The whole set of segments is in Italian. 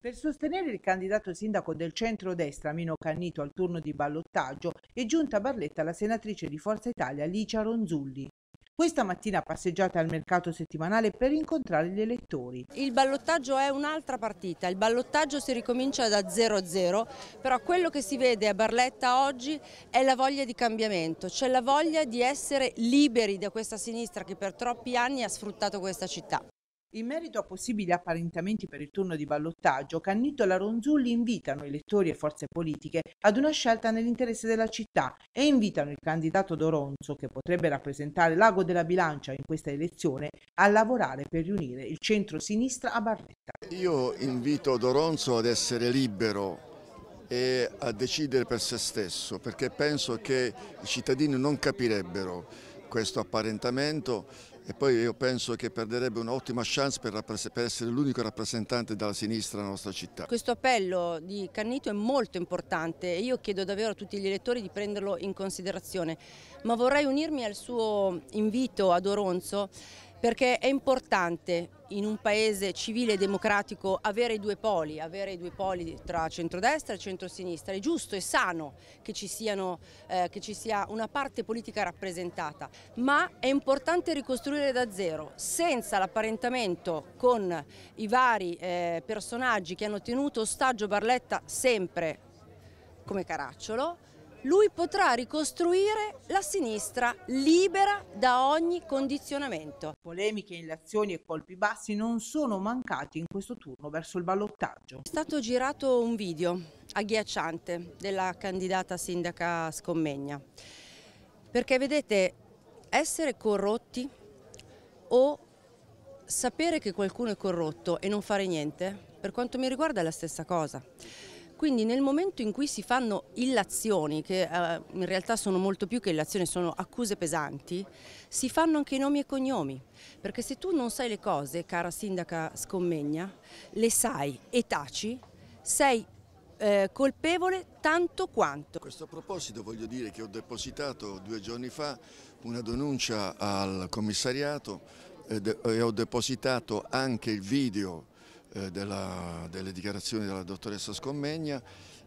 Per sostenere il candidato sindaco del centro-destra Mino Cannito al turno di ballottaggio è giunta a Barletta la senatrice di Forza Italia Licia Ronzulli. Questa mattina passeggiate al mercato settimanale per incontrare gli elettori. Il ballottaggio è un'altra partita, il ballottaggio si ricomincia da 0-0, però quello che si vede a Barletta oggi è la voglia di cambiamento, c'è la voglia di essere liberi da questa sinistra che per troppi anni ha sfruttato questa città. In merito a possibili apparentamenti per il turno di ballottaggio, Cannito e Ronzulli invitano elettori e forze politiche ad una scelta nell'interesse della città e invitano il candidato Doronzo, che potrebbe rappresentare l'ago della bilancia in questa elezione, a lavorare per riunire il centro-sinistra a Barletta. Io invito Doronzo ad essere libero e a decidere per se stesso, perché penso che i cittadini non capirebbero questo apparentamento e poi io penso che perderebbe un'ottima chance per, per essere l'unico rappresentante dalla sinistra della nostra città. Questo appello di Cannito è molto importante e io chiedo davvero a tutti gli elettori di prenderlo in considerazione, ma vorrei unirmi al suo invito ad Oronzo perché è importante in un paese civile e democratico avere i due poli, avere i due poli tra centrodestra e centrosinistra. È giusto e sano che ci, siano, eh, che ci, sia una parte politica rappresentata, ma è importante ricostruire da zero, senza l'apparentamento con i vari eh, personaggi che hanno tenuto ostaggio Barletta sempre come Caracciolo, lui potrà ricostruire la sinistra libera da ogni condizionamento. Polemiche, illazioni e colpi bassi non sono mancati in questo turno verso il ballottaggio. È stato girato un video agghiacciante della candidata sindaca Scommegna, perché vedete, essere corrotti o sapere che qualcuno è corrotto e non fare niente, per quanto mi riguarda è la stessa cosa. Quindi nel momento in cui si fanno illazioni, che eh, in realtà sono molto più che illazioni, sono accuse pesanti, si fanno anche i nomi e cognomi. Perché se tu non sai le cose, cara sindaca Scommegna, le sai e taci, sei eh, colpevole tanto quanto. A questo proposito voglio dire che ho depositato due giorni fa una denuncia al commissariato eh, e ho depositato anche il video eh, della, delle dichiarazioni della dottoressa Scommegna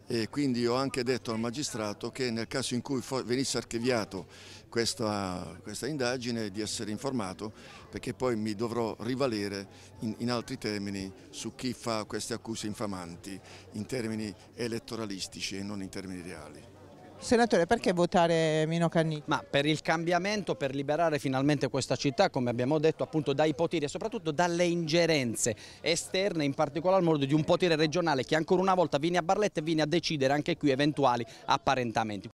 e quindi ho anche detto al magistrato che nel caso in cui venisse archiviato questa, questa indagine di essere informato perché poi mi dovrò rivalere in, in, altri termini su chi fa queste accuse infamanti in termini elettoralistici e non in termini reali. Senatore, perché votare Mino Cannini? Ma per il cambiamento, per liberare finalmente questa città, come abbiamo detto, appunto dai poteri e soprattutto dalle ingerenze esterne, in particolar modo di un potere regionale che ancora una volta viene a Barletta e viene a decidere anche qui eventuali apparentamenti.